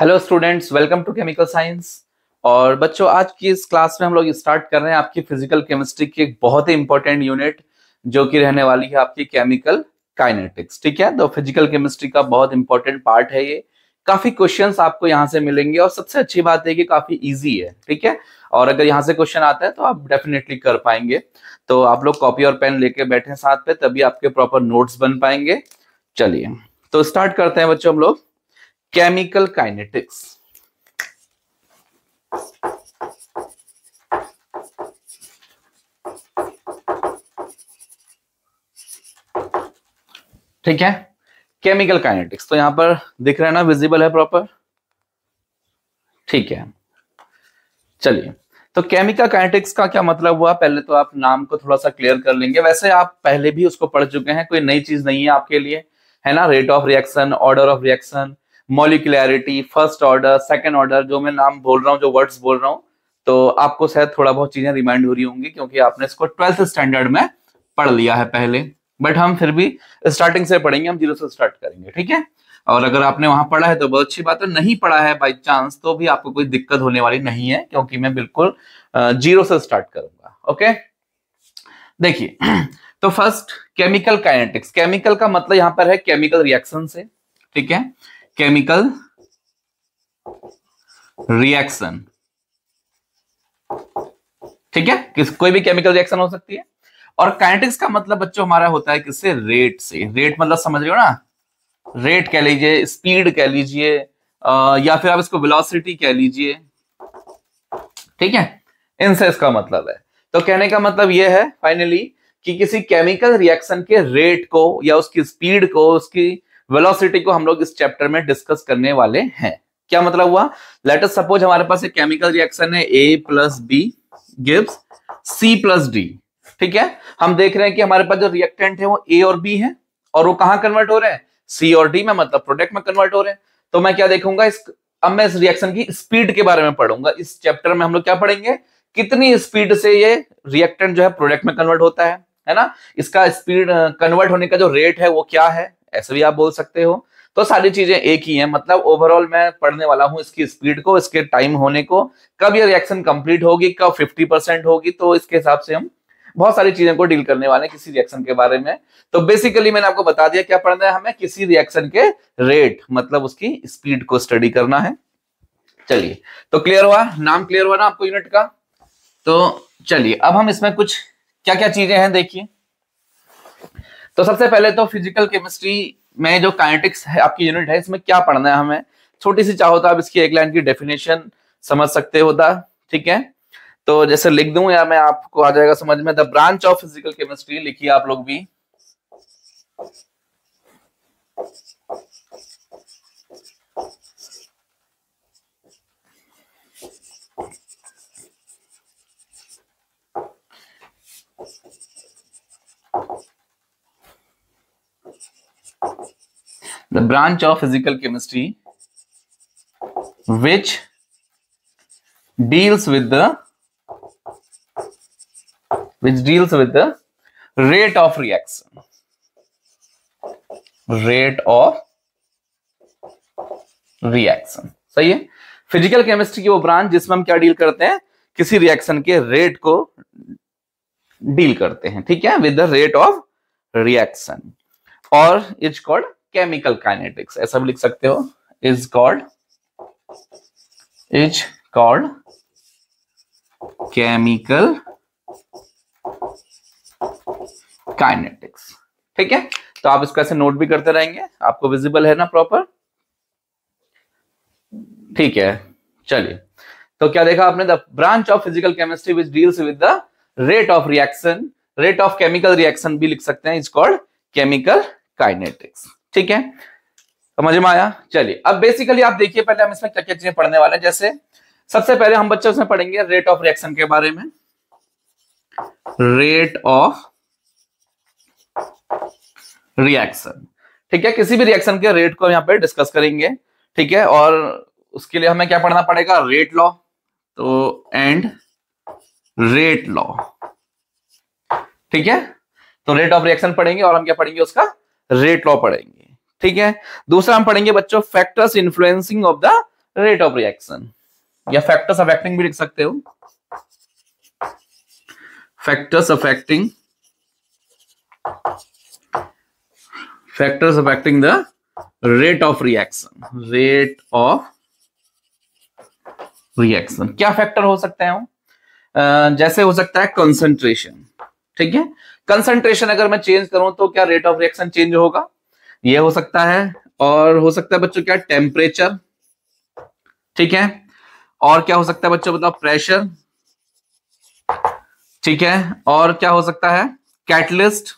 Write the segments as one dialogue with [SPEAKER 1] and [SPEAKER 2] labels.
[SPEAKER 1] Hello students welcome to chemical science और बच्चों आज की इस क्लास में हम लोग स्टार्ट कर रहे हैं आपकी फिजिकल केमिस्ट्री की एक बहुत ही इंपॉर्टेंट यूनिट जो कि रहने वाली है आपकी केमिकल काइनेटिक्स ठीक है तो फिजिकल केमिस्ट्री का बहुत इंपॉर्टेंट पार्ट है ये काफी क्वेश्चन आपको यहाँ से मिलेंगे और सबसे अच्छी बात है कि काफी ईजी है ठीक है और अगर यहाँ से क्वेश्चन आता है तो आप डेफिनेटली कर पाएंगे तो आप लोग कॉपी और पेन लेके बैठे साथ पे तभी आपके प्रॉपर नोट्स बन पाएंगे चलिए तो स्टार्ट करते हैं बच्चों हम लोग केमिकल काइनेटिक्स ठीक है केमिकल काइनेटिक्स तो यहां पर दिख रहा है ना विजिबल है प्रॉपर ठीक है चलिए तो केमिकल काइनेटिक्स का क्या मतलब हुआ पहले तो आप नाम को थोड़ा सा क्लियर कर लेंगे वैसे आप पहले भी उसको पढ़ चुके हैं कोई नई चीज नहीं है आपके लिए है ना rate of reaction order of reaction molecularity first order second order जो मैं नाम बोल रहा हूँ जो वर्ड्स बोल रहा हूँ तो आपको शायद थोड़ा बहुत चीजें रिमाइंड हो रही होंगी क्योंकि आपने इसको ट्वेल्थ स्टैंडर्ड में पढ़ लिया है पहले बट हम फिर भी स्टार्टिंग से पढ़ेंगे हम जीरो से स्टार्ट करेंगे ठीक है और अगर आपने वहां पढ़ा है तो बहुत अच्छी बात है नहीं पढ़ा है बाई चांस तो भी आपको कोई दिक्कत होने वाली नहीं है क्योंकि मैं बिल्कुल जीरो से स्टार्ट करूंगा ओके देखिए तो फर्स्ट केमिकल काइनेटिक्स केमिकल का मतलब यहां पर है केमिकल रिएक्शन से ठीक है केमिकल रिएक्शन ठीक है किस कोई भी केमिकल रिएक्शन हो सकती है और काइनेटिक्स का मतलब बच्चों हमारा होता है किससे रेट से रेट मतलब समझ रहे हो ना रेट कह लीजिए स्पीड कह लीजिए या फिर आप इसको वेलोसिटी कह लीजिए ठीक है इनसे इसका मतलब है तो कहने का मतलब यह है फाइनली कि किसी केमिकल रिएक्शन के रेट को या उसकी स्पीड को उसकी वेलोसिटी को हम लोग इस चैप्टर में डिस्कस करने वाले हैं क्या मतलब हुआ लेटर सपोज हमारे पास एक केमिकल रिएक्शन है A plus B gives C plus D ठीक है हम देख रहे हैं कि हमारे पास जो रिएक्टेंट है वो ए और बी है और वो कहां कन्वर्ट हो रहे हैं सी और डी में मतलब प्रोडक्ट में कन्वर्ट हो रहे हैं तो मैं क्या देखूंगा इस अब मैं इस रिएक्शन की स्पीड के बारे में पढ़ूंगा इस चैप्टर में हम लोग क्या पढ़ेंगे कितनी स्पीड से ये रिएक्टेंट जो है प्रोडक्ट में कन्वर्ट होता है है ना इसका स्पीड कन्वर्ट uh, होने का जो रेट है वो क्या है ऐसे भी आप बोल सकते हो तो सारी चीजें एक ही हैं मतलब ओवरऑल मैं पढ़ने वाला हूं इसकी स्पीड को इसके टाइम होने को कब ये रिएक्शन कंप्लीट होगी कब 50 परसेंट होगी तो इसके हिसाब से हम बहुत सारी चीजों को डील करने वाले हैं किसी रिएक्शन के बारे में तो बेसिकली मैंने आपको बता दिया क्या पढ़ना है हमें किसी रिएक्शन के रेट मतलब उसकी स्पीड को स्टडी करना है चलिए तो क्लियर हुआ नाम क्लियर हुआ ना आपको यूनिट का तो चलिए अब हम इसमें कुछ क्या क्या चीजें हैं देखिए तो सबसे पहले तो फिजिकल केमिस्ट्री में जो काइनेटिक्स है आपकी यूनिट है इसमें क्या पढ़ना है हमें छोटी सी चाहो तो आप इसकी एक लाइन की डेफिनेशन समझ सकते हो होता ठीक है तो जैसे लिख दूं या मैं आपको आ जाएगा समझ में the branch of physical chemistry लिखिए आप लोग भी the branch of physical chemistry which deals with the which deals with the rate of reaction rate of reaction सही है फिजिकल केमिस्ट्री की वो ब्रांच जिसमें हम क्या डील करते हैं किसी रिएक्शन के रेट को डील करते हैं ठीक है with the rate of reaction और इट्स कॉल्ड केमिकल काइनेटिक्स ऐसा भी लिख सकते हो is called is called chemical kinetics ठीक है तो आप इसको ऐसे नोट भी करते रहेंगे आपको विजिबल है ना प्रॉपर ठीक है चलिए तो क्या देखा आपने the branch of physical chemistry which deals with the rate of reaction rate of chemical reaction भी लिख सकते हैं इज कॉल्ड केमिकल काइनेटिक्स ठीक है समझ में आया चलिए अब बेसिकली आप देखिए पहले हम इसमें क्या क्या चीजें पढ़ने वाले हैं जैसे सबसे पहले हम बच्चे उसमें पढ़ेंगे रेट ऑफ रिएक्शन के बारे में रेट ऑफ रिएक्शन ठीक है किसी भी रिएक्शन के रेट को हम यहाँ पे डिस्कस करेंगे ठीक है और उसके लिए हमें क्या पढ़ना पड़ेगा रेट लॉ तो एंड रेट लॉ ठीक है तो रेट ऑफ रिएक्शन पढ़ेंगे और हम क्या पढ़ेंगे उसका रेट लॉ पढ़ेंगे ठीक है दूसरा हम पढ़ेंगे बच्चों factors influencing of the rate of reaction या फैक्टर्स अफेक्टिंग भी लिख सकते हो factors affecting factors affecting the rate of reaction rate of reaction क्या फैक्टर हो सकते हैं जैसे हो सकता है कंसंट्रेशन ठीक है कंसंट्रेशन अगर मैं चेंज करूं तो क्या रेट ऑफ रिएक्शन चेंज होगा ये हो सकता है और हो सकता है बच्चों क्या टेम्परेचर ठीक है और क्या हो सकता है बच्चों बताओ प्रेशर ठीक है और क्या हो सकता है कैटलिस्ट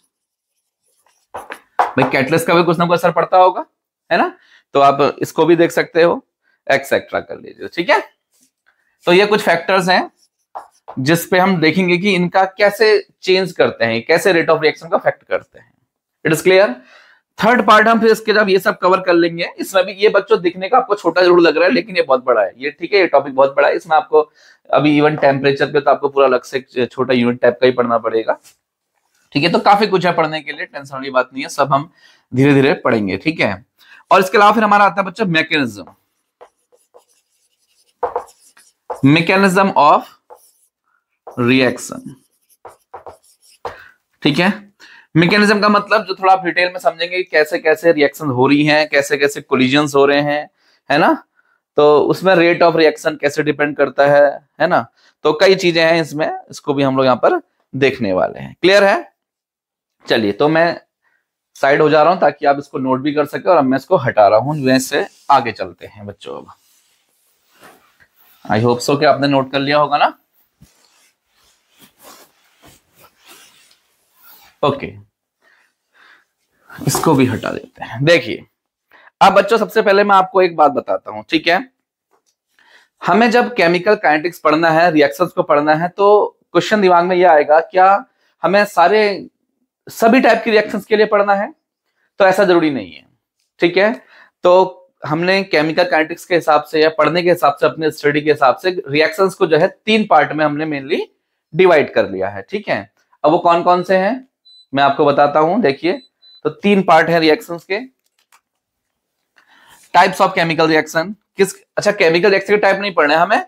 [SPEAKER 1] भाई कैटलिस्ट का भी कुछ ना कुछ असर पड़ता होगा है ना तो आप इसको भी देख सकते हो एक्सेट्रा कर लीजिए ठीक है तो ये कुछ फैक्टर्स हैं जिस पे हम देखेंगे कि इनका कैसे चेंज करते हैं कैसे रेट ऑफ रिएक्शन का फैक्ट करते हैं it is clear third part हम फिर इसके जब ये सब कवर कर लेंगे इसमें भी ये बच्चों दिखने का आपको छोटा जरूर लग रहा है लेकिन ये बहुत बड़ा है ये ठीक है ये टॉपिक बहुत बड़ा है इसमें आपको अभी इवन टेम्परेचर पे तो आपको पूरा अलग से छोटा यूनिट टाइप का ही पढ़ना पड़ेगा ठीक है तो काफी कुछ है पढ़ने के लिए टेंशन वाली बात नहीं है सब हम धीरे धीरे पढ़ेंगे ठीक है और इसके अलावा फिर हमारा आता है बच्चा मैकेनिज्म मैकेनिज्म ऑफ रिएक्शन ठीक है मैकेनिज्म का मतलब जो थोड़ा डिटेल में समझेंगे कैसे कैसे रिएक्शन हो रही हैं कैसे कैसे कोलिजन हो रहे हैं है ना तो उसमें रेट ऑफ रिएक्शन कैसे डिपेंड करता है है ना तो कई चीजें हैं इसमें इसको भी हम लोग यहाँ पर देखने वाले हैं क्लियर है चलिए तो मैं साइड हो जा रहा हूं ताकि आप इसको नोट भी कर सके और अब मैं इसको हटा रहा हूं वैसे आगे चलते हैं बच्चों अब आई होप सो कि आपने नोट कर लिया होगा ना ओके इसको भी हटा देते हैं देखिए अब बच्चों सबसे पहले मैं आपको एक बात बताता हूं ठीक है हमें जब केमिकल काइनेटिक्स पढ़ना है रिएक्शंस को पढ़ना है तो क्वेश्चन दिमाग में यह आएगा क्या हमें सारे सभी टाइप के रिएक्शंस के लिए पढ़ना है तो ऐसा जरूरी नहीं है ठीक है तो हमने केमिकल काइनेटिक्स के हिसाब से या पढ़ने के हिसाब से अपने स्टडी के हिसाब से रिएक्शंस को जो है तीन पार्ट में हमने मेनली डिवाइड कर लिया है ठीक है अब वो कौन कौन से हैं मैं आपको बताता हूं देखिए तो तीन पार्ट है रिएक्शंस के टाइप्स ऑफ केमिकल रिएक्शन किस अच्छा केमिकल रिएक्शन के टाइप नहीं पढ़ने हमें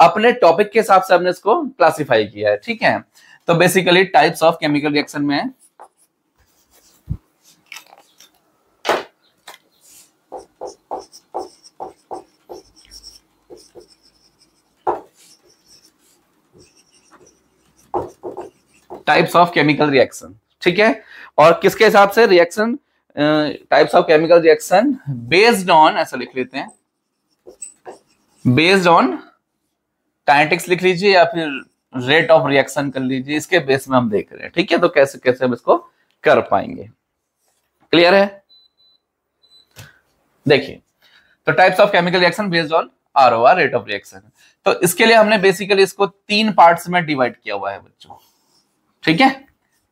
[SPEAKER 1] अपने टॉपिक के हिसाब से हमने इसको क्लासिफाई किया है ठीक है तो basically types of chemical reaction में है ऑफ केमिकल रिएक्शन ठीक है और किसके हिसाब से reaction types of chemical reaction based on ऐसा लिख लेते हैं बेस्ड ऑन काइनेटिक्स लिख लीजिए या फिर रेट ऑफ रिएक्शन कर लीजिए इसके बेस में हम देख रहे हैं ठीक है तो कैसे कैसे हम इसको कर पाएंगे क्लियर है देखिए तो types of chemical reaction based on R O R rate of reaction तो इसके लिए हमने बेसिकली इसको तीन पार्ट्स में डिवाइड किया हुआ है बच्चों ठीक है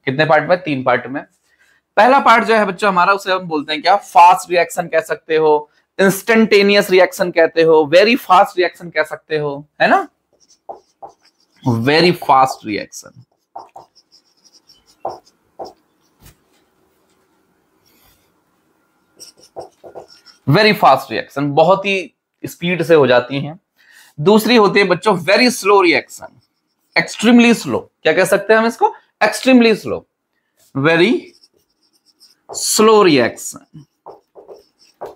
[SPEAKER 1] कितने पार्ट में तीन पार्ट में पहला पार्ट जो है बच्चों हमारा उसे हम बोलते हैं क्या फास्ट रिएक्शन कह सकते हो इंस्टेंटेनियस रिएक्शन कहते हो वेरी फास्ट रिएक्शन कह सकते हो है ना very fast reaction very fast reaction बहुत ही स्पीड से हो जाती हैं दूसरी होती है बच्चों very slow reaction extremely slow क्या कह सकते हैं हम इसको extremely slow very slow reaction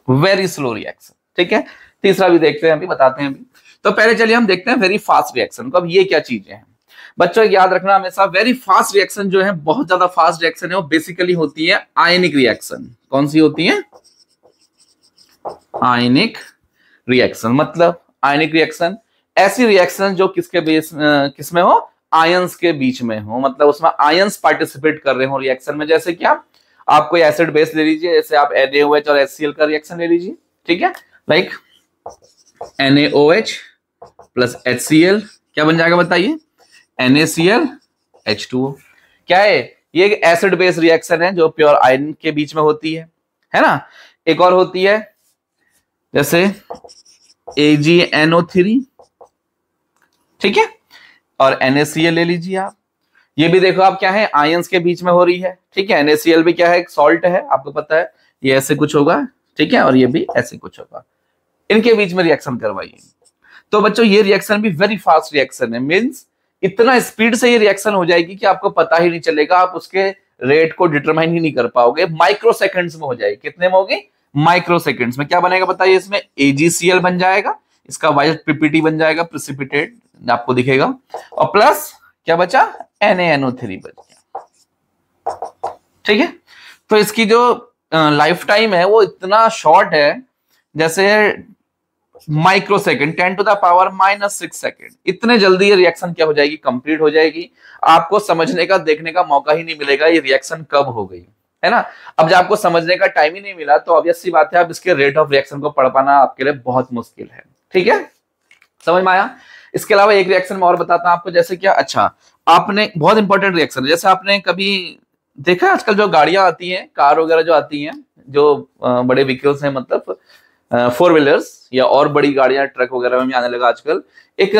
[SPEAKER 1] very slow reaction ठीक है तीसरा भी देखते हैं अभी बताते हैं अभी तो पहले चलिए हम देखते हैं वेरी फास्ट रिएक्शन को अब ये क्या चीजें हैं बच्चों याद रखना हमेशा वेरी फास्ट रिएक्शन जो है बहुत ज्यादा फास्ट रिएक्शन है वो बेसिकली होती है आयनिक रिएक्शन कौन सी होती है आयनिक रिएक्शन मतलब आयनिक रिएक्शन ऐसी रिएक्शन जो किसके बेस किसमें हो आयंस के बीच में हो मतलब उसमें आयंस पार्टिसिपेट कर रहे हो रिएक्शन में जैसे कि आप आप कोई एसिड बेस ले लीजिए जैसे आप एन एच और एस का रिएक्शन ले लीजिए ठीक है लाइक एनएओएच प्लस एचसीएल क्या बन जाएगा बताइए एनएसीएल H2O क्या है ये एक एसिड बेस रिएक्शन है जो प्योर आयन के बीच में होती है है ना एक और होती है जैसे AgNO3 ठीक है और NaCl ले लीजिए आप ये भी देखो आप क्या है आयंस के बीच में हो रही है ठीक है NaCl भी क्या है सॉल्ट है आपको पता है ये ऐसे कुछ होगा ठीक है और ये भी ऐसे कुछ होगा इनके बीच में रिएक्शन करवाइए तो बच्चों ये रिएक्शन भी वेरी फास्ट रिएक्शन है मीन्स इतना स्पीड से ये रिएक्शन हो जाएगी कि आपको पता ही नहीं चलेगा आप उसके रेट को डिटरमाइन ही नहीं कर पाओगे माइक्रो सेकंड्स में हो जाएगी कितने में होगी माइक्रो सेकंड्स में क्या बनेगा बताइए इसमें एजीसीएल बन जाएगा इसका वाइट पीपीटी बन जाएगा प्रिसिपिटेट आपको दिखेगा और प्लस क्या बचा एन एनओ थ्री बच गया ठीक है तो इसकी जो लाइफ टाइम है वो इतना शॉर्ट है जैसे microsecond ten to the power minus six second इतने जल्दी ये रिएक्शन क्या हो जाएगी कंप्लीट हो जाएगी आपको समझने का देखने का मौका ही नहीं मिलेगा ये रिएक्शन कब हो गई है ना अब जब आपको समझने का टाइम ही नहीं मिला तो ऑब्वियस सी बात है आप इसके रेट ऑफ रिएक्शन को पढ़ पाना आपके लिए बहुत मुश्किल है ठीक है समझ में आया इसके अलावा एक रिएक्शन में और बताता हूँ आपको जैसे क्या अच्छा आपने बहुत इंपॉर्टेंट रिएक्शन जैसे आपने कभी देखा है आजकल जो गाड़ियां आती हैं कार वगैरह जो आती हैं जो बड़े व्हीकल्स हैं मतलब फोर व्हीलर्स या और बड़ी गाड़ियां ट्रक वगैरह में आने लगा आजकल एक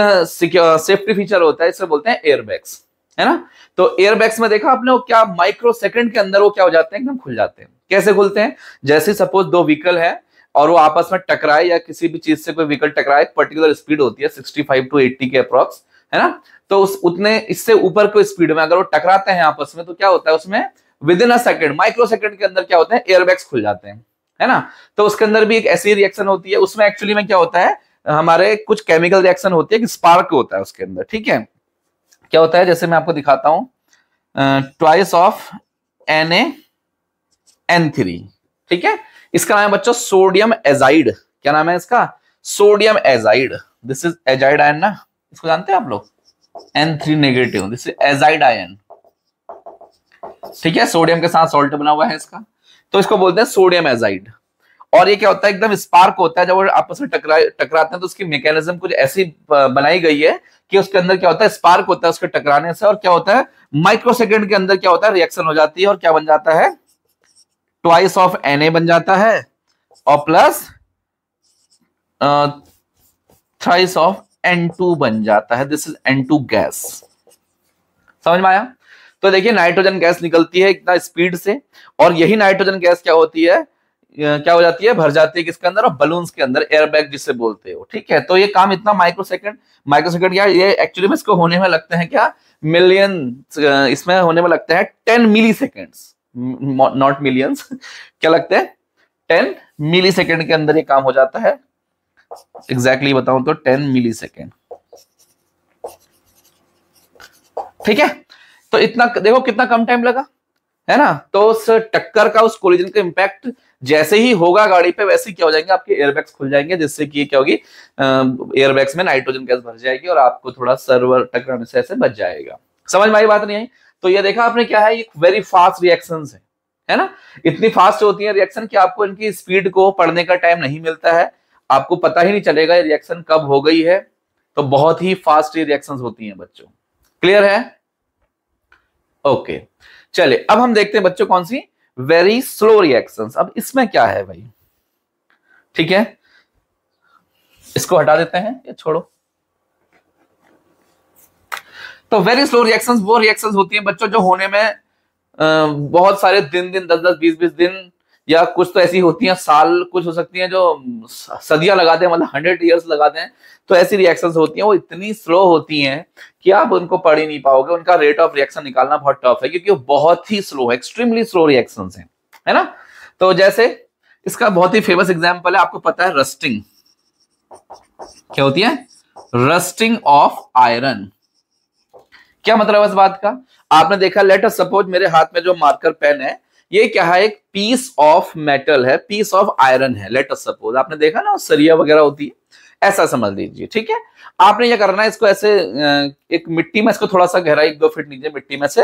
[SPEAKER 1] सेफ्टी फीचर होता है इसे बोलते हैं एयरबैग्स है ना तो एयरबैग्स में देखा आपने वो क्या माइक्रो सेकंड के अंदर वो क्या हो जाते हैं एकदम खुल जाते हैं कैसे खुलते हैं जैसे सपोज दो व्हीकल है और वो आपस में टकराए या किसी भी चीज से कोई व्हीकल टकराए पर्टिकुलर स्पीड होती है 65 टू 80 के अप्रोक्स है ना तो उस उतने इससे ऊपर को स्पीड में अगर वो टकराते हैं आपस में तो क्या होता है उसमें within a second microsecond के अंदर क्या होते हैं एयरबैग्स खुल जाते हैं है ना तो उसके अंदर भी एक ऐसी रिएक्शन होती है उसमें एक्चुअली में क्या होता है हमारे कुछ केमिकल रिएक्शन होती है कि स्पार्क होता है उसके अंदर ठीक है क्या होता है जैसे मैं आपको दिखाता हूं twice of N A N three ठीक है इसका नाम है बच्चों सोडियम एजाइड क्या नाम है इसका sodium azide this is azide ion ना इसको जानते हैं आप लोग N three negative this is azide ion ठीक है सोडियम के साथ सोल्ट बना हुआ है इसका तो इसको बोलते हैं सोडियम एजाइड और ये क्या होता है एकदम स्पार्क होता है जब वो आपस में टकरा टकराते हैं तो उसकी मैकेनिज्म कुछ ऐसी बनाई गई है कि उसके अंदर क्या होता है स्पार्क होता है उसके टकराने से और क्या होता है माइक्रोसेकेंड के अंदर क्या होता है रिएक्शन हो जाती है और क्या बन जाता है ट्वाइस ऑफ एन ए बन जाता है और plus thrice of N two बन जाता है this is N two gas समझ में आया तो देखिए नाइट्रोजन गैस निकलती है इतना स्पीड से और यही नाइट्रोजन गैस क्या होती है क्या हो जाती है भर जाती है किसके अंदर और बलून के अंदर एयरबैग जिसे बोलते हो ठीक है तो ये काम इतना माइक्रोसेकंड माइक्रोसेकंड क्या ये एक्चुअली में इसको होने में लगते हैं क्या मिलियन इसमें होने में लगते हैं ten milliseconds not millions क्या लगते हैं टेन मिली सेकेंड के अंदर ये काम हो जाता है एग्जैक्टली exactly बताऊं तो टेन मिली सेकेंड ठीक है तो इतना देखो कितना कम टाइम लगा है ना तो उस टक्कर का उस कोलिजन का इंपैक्ट जैसे ही होगा गाड़ी पे वैसे क्या हो जाएंगे आपके एयरबैग्स खुल जाएंगे जिससे कि क्या होगी एयरबैग्स में नाइट्रोजन गैस भर जाएगी और आपको थोड़ा सर्वर टकराने से ऐसे बच जाएगा समझ में आई बात नहीं आई तो ये देखा आपने क्या है ये वेरी फास्ट रिएक्शन है है ना इतनी फास्ट होती है रिएक्शन कि आपको इनकी स्पीड को पढ़ने का टाइम नहीं मिलता है आपको पता ही नहीं चलेगा ये रिएक्शन कब हो गई है तो बहुत ही फास्ट ये रिएक्शन होती है बच्चों क्लियर है ओके चले अब हम देखते हैं बच्चों कौन सी वेरी स्लो रिएक्शन अब इसमें क्या है भाई ठीक है इसको हटा देते हैं या छोड़ो तो वेरी स्लो रिएक्शन वो रिएक्शन होती है बच्चों जो होने में बहुत सारे दिन दिन दस दस बीस बीस दिन या कुछ तो ऐसी होती हैं साल कुछ हो सकती हैं जो सदियां लगाते हैं मतलब हंड्रेड ईयर्स लगाते हैं तो ऐसी रिएक्शंस होती हैं वो इतनी स्लो होती हैं कि आप उनको पढ़ ही नहीं पाओगे उनका रेट ऑफ रिएक्शन निकालना बहुत टफ है क्योंकि वो बहुत ही स्लो है एक्सट्रीमली स्लो रिएक्शन है है ना तो जैसे इसका बहुत ही फेमस एग्जाम्पल है आपको पता है रस्टिंग क्या होती है रस्टिंग ऑफ आयरन क्या मतलब इस बात का आपने देखा लेट अस सपोज मेरे हाथ में जो मार्कर पेन है ये क्या है एक पीस ऑफ मेटल है पीस ऑफ आयरन है लेट अस सपोज आपने देखा ना सरिया वगैरह होती है ऐसा समझ लीजिए ठीक है आपने ये करना है इसको ऐसे एक मिट्टी में इसको थोड़ा सा गहराई एक दो फीट नीचे मिट्टी में से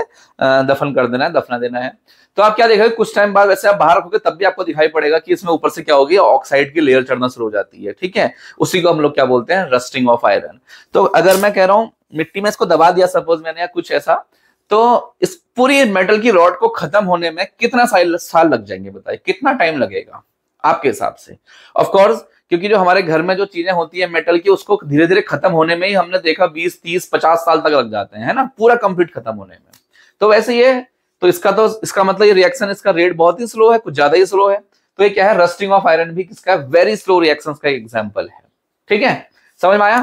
[SPEAKER 1] दफन कर देना है दफना देना है तो आप क्या देखोगे कुछ टाइम बाद वैसे आप बाहर रखोगे तब भी आपको दिखाई पड़ेगा कि इसमें ऊपर से क्या होगी ऑक्साइड की लेयर चढ़ना शुरू हो जाती है ठीक है उसी को हम लोग क्या बोलते हैं रस्टिंग ऑफ आयरन तो अगर मैं कह रहा हूं मिट्टी में इसको दबा दिया सपोज मैंने या कुछ ऐसा तो इस पूरी मेटल की रॉड को खत्म होने में कितना साल साल लग जाएंगे बताइए कितना टाइम लगेगा आपके हिसाब से ऑफ कोर्स क्योंकि जो हमारे घर में जो चीजें होती है मेटल की उसको धीरे धीरे खत्म होने में ही हमने देखा बीस तीस पचास साल तक लग जाते हैं ना पूरा कंप्लीट खत्म होने में तो वैसे ये तो इसका तो इसका मतलब ये रिएक्शन इसका रेट बहुत ही स्लो है कुछ ज्यादा ही स्लो है तो ये क्या है रस्टिंग ऑफ आयरन भी किसका वेरी स्लो रिएक्शन का एग्जाम्पल है ठीक है समझ में आया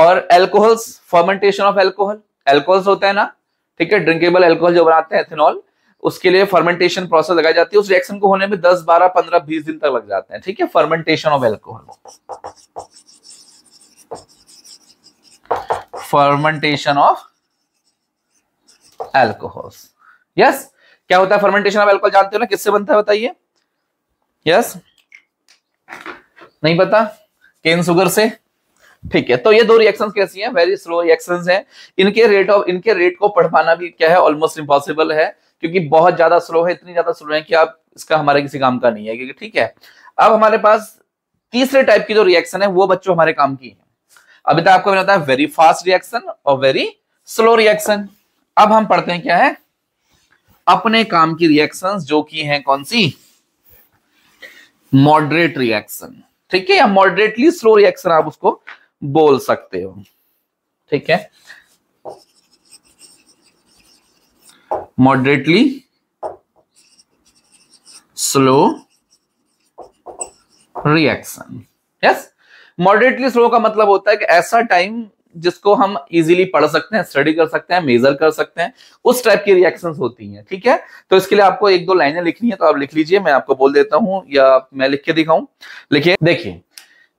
[SPEAKER 1] और alcohols fermentation of alcohol alcohols होता है ना ठीक है ड्रिंकेबल एल्कोहल जो बनाते हैं एथेनॉल उसके लिए फर्मेंटेशन प्रोसेस लगाई जाती है उस रिएक्शन को होने में दस बारह पंद्रह बीस दिन तक लग जाते हैं ठीक है fermentation of alcohol fermentation of alcohols yes क्या होता है फर्मेंटेशन ऑफ एल्कोहल जानते हो ना किससे बनता है बताइए यस yes? नहीं पता केन सुगर से ठीक है तो ये दो रिएक्शंस कैसी हैं वेरी स्लो रिएक्शंस हैं इनके रेट ऑफ इनके रेट को पढ़ पाना भी क्या है ऑलमोस्ट इम्पॉसिबल है क्योंकि बहुत ज्यादा स्लो है इतनी ज्यादा स्लो है कि आप इसका हमारे किसी काम का नहीं है क्योंकि ठीक है अब हमारे पास तीसरे टाइप की जो रिएक्शन है वो बच्चों हमारे काम की है अभी तक आपको बताया वेरी फास्ट रिएक्शन और वेरी स्लो रिएक्शन अब हम पढ़ते हैं क्या है अपने काम की रिएक्शन जो की है कौन सी मॉडरेट रिएक्शन ठीक है या मॉडरेटली स्लो रिएक्शन आप उसको बोल सकते हो ठीक है moderately slow reaction yes moderately slow का मतलब होता है कि ऐसा टाइम जिसको हम इजीली पढ़ सकते हैं स्टडी कर सकते हैं मेजर कर सकते हैं उस टाइप की रिएक्शंस होती हैं ठीक है तो इसके लिए आपको एक दो लाइनें लिखनी है तो आप लिख लीजिए मैं आपको बोल देता हूं या मैं लिख के दिखाऊं लिखिए देखिए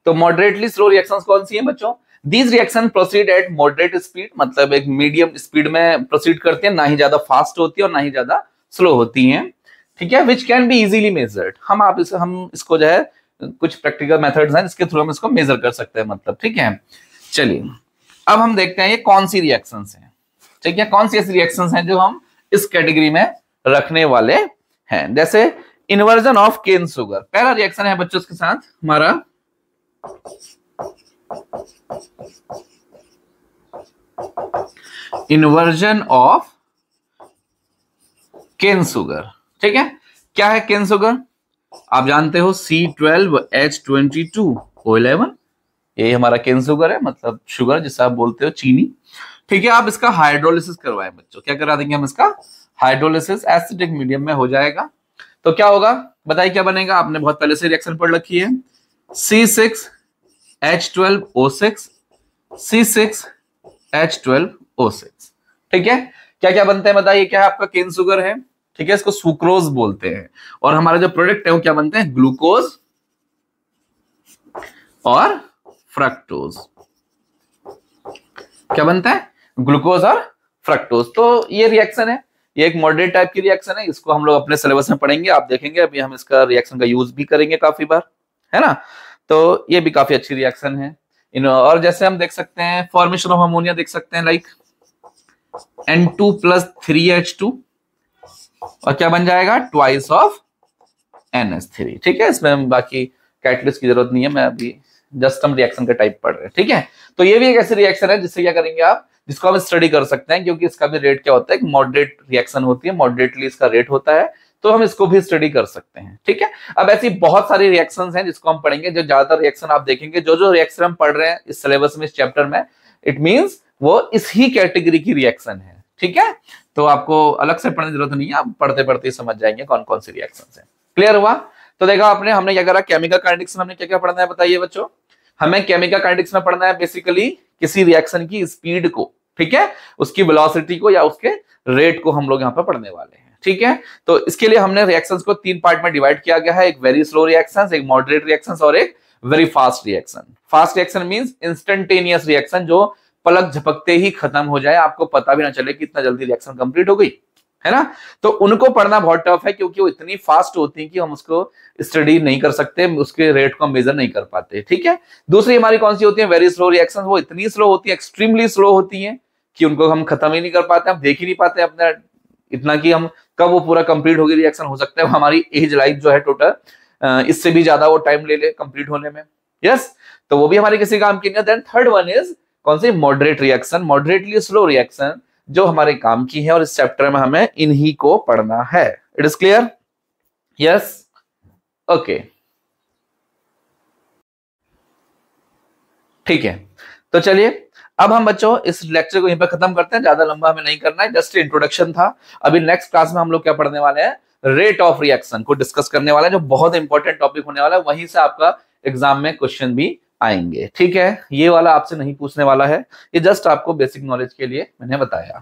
[SPEAKER 1] तो मॉडरेटली स्लो रिएक्शंस कौन सी है बच्चों these reaction proceed at moderate speed मतलब एक मीडियम स्पीड में प्रोसीड करते हैं ना ही ज्यादा फास्ट होती है और ना ही ज्यादा स्लो होती है ठीक है which can be easily measured हम आप इस, हम इसको जो है कुछ प्रैक्टिकल मेथड्स हैं जिसके थ्रू हम इसको मेजर कर सकते हैं मतलब ठीक है चलिए अब हम देखते हैं ये कौन सी रिएक्शन है ठीक है कौन सी ऐसी रिएक्शन है जो हम इस कैटेगरी में रखने वाले हैं जैसे इन्वर्जन ऑफ केन सुगर पहला रिएक्शन है बच्चों के साथ हमारा इन्वर्जन ऑफ केन सुगर ठीक है क्या है केन सुगर आप जानते हो C twelve H twenty two O eleven ये हमारा केन सुगर है मतलब शुगर जिसे आप बोलते हो चीनी ठीक है आप इसका हाइड्रोलिसिस करवाएं बच्चों क्या करा देंगे हम इसका हाइड्रोलिसिस एसिडिक मीडियम में हो जाएगा तो क्या होगा बताइए क्या बनेगा आपने बहुत पहले से रिएक्शन पढ़ रखी है सी सिक्स H12O6 C6H12O6 ठीक है क्या क्या बनते हैं बताइए क्या है आपका केन सुगर है ठीक है इसको सुक्रोज बोलते हैं और हमारा जो प्रोडक्ट है वो क्या बनते हैं ग्लूकोज और फ्रक्टोज क्या बनता है ग्लूकोज और फ्रक्टोज तो ये रिएक्शन है ये एक मॉडरेट टाइप की रिएक्शन है इसको हम लोग अपने सिलेबस में पढ़ेंगे आप देखेंगे अभी हम इसका रिएक्शन का यूज भी करेंगे काफी बार है ना तो ये भी काफी अच्छी रिएक्शन है इन और जैसे हम देख सकते हैं फॉर्मेशन ऑफ अमोनिया देख सकते हैं like N two plus three H two और क्या बन जाएगा twice of N S three ठीक है इसमें बाकी कैटलिस्ट की जरूरत नहीं है मैं अभी जस्ट हम रिएक्शन का टाइप पढ़ रहे हैं ठीक है तो ये भी एक ऐसी रिएक्शन है जिससे क्या करेंगे आप जिसको हम स्टडी कर सकते हैं क्योंकि इसका भी रेट क्या होता है मॉडरेट रिएक्शन होती है मॉडरेटली इसका रेट होता है तो हम इसको भी स्टडी कर सकते हैं ठीक है अब ऐसी बहुत सारी रिएक्शन हैं जिसको हम पढ़ेंगे जो ज्यादातर रिएक्शन आप देखेंगे जो जो रिएक्शन हम पढ़ रहे हैं इस सिलेबस में इस चैप्टर में इट मीन्स वो इस ही कैटेगरी की रिएक्शन है ठीक है तो आपको अलग से पढ़ने की जरूरत नहीं है आप पढ़ते पढ़ते ही समझ जाएंगे कौन कौन सी रिएक्शन है क्लियर हुआ तो देखा आपने हमने क्या करा केमिकल काइनेटिक्स हमने क्या क्या पढ़ना है बताइए बच्चों हमें केमिकल काइनेटिक्स में पढ़ना है बेसिकली किसी रिएक्शन की स्पीड को ठीक है उसकी वेलोसिटी को या उसके रेट को हम लोग यहाँ पर पढ़ने वाले हैं ठीक है तो इसके लिए हमने रिएक्शन को तीन पार्ट में डिवाइड किया गया है एक वेरी स्लो रिएक्शन एक मॉडरेट रिएक्शन और एक very fast reaction fast reaction means instantaneous reaction जो पलक झपकते ही खत्म हो जाए आपको पता भी ना चले कि इतना जल्दी रिएक्शन कंप्लीट हो गई है ना तो उनको पढ़ना बहुत टफ है क्योंकि वो इतनी फास्ट होती है कि हम उसको स्टडी नहीं कर सकते उसके रेट को मेजर नहीं कर पाते ठीक है दूसरी हमारी कौन सी होती है वेरी स्लो रिएक्शन वो इतनी स्लो होती है एक्सट्रीमली स्लो होती है कि उनको हम खत्म ही नहीं कर पाते हम देख ही नहीं पाते अपने इतना कि हम कब वो पूरा कंप्लीट होगी रिएक्शन हो सकता है हमारी एज लाइफ जो है टोटल इससे भी ज्यादा वो टाइम ले ले कंप्लीट होने में यस yes? तो वो भी हमारे किसी काम की नहीं है देन थर्ड वन इज कौन सी moderate reaction moderately slow reaction जो हमारे काम की है और इस चैप्टर में हमें इन्हीं को पढ़ना है it is clear yes okay ठीक है तो चलिए अब हम बच्चों इस लेक्चर को यहीं पर खत्म करते हैं ज्यादा लंबा हमें नहीं करना है जस्ट इंट्रोडक्शन था अभी नेक्स्ट क्लास में हम लोग क्या पढ़ने वाले हैं रेट ऑफ रिएक्शन को डिस्कस करने वाला है जो बहुत इंपॉर्टेंट टॉपिक होने वाला है वहीं से आपका एग्जाम में क्वेश्चन भी आएंगे ठीक है ये वाला आपसे नहीं पूछने वाला है ये जस्ट आपको बेसिक नॉलेज के लिए मैंने बताया